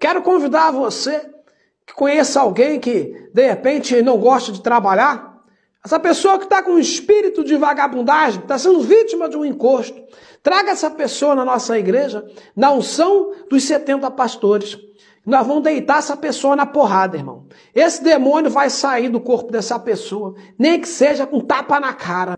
Quero convidar você que conheça alguém que de repente não gosta de trabalhar. Essa pessoa que está com um espírito de vagabundagem, está sendo vítima de um encosto. Traga essa pessoa na nossa igreja, na unção dos 70 pastores. Nós vamos deitar essa pessoa na porrada, irmão. Esse demônio vai sair do corpo dessa pessoa, nem que seja com tapa na cara.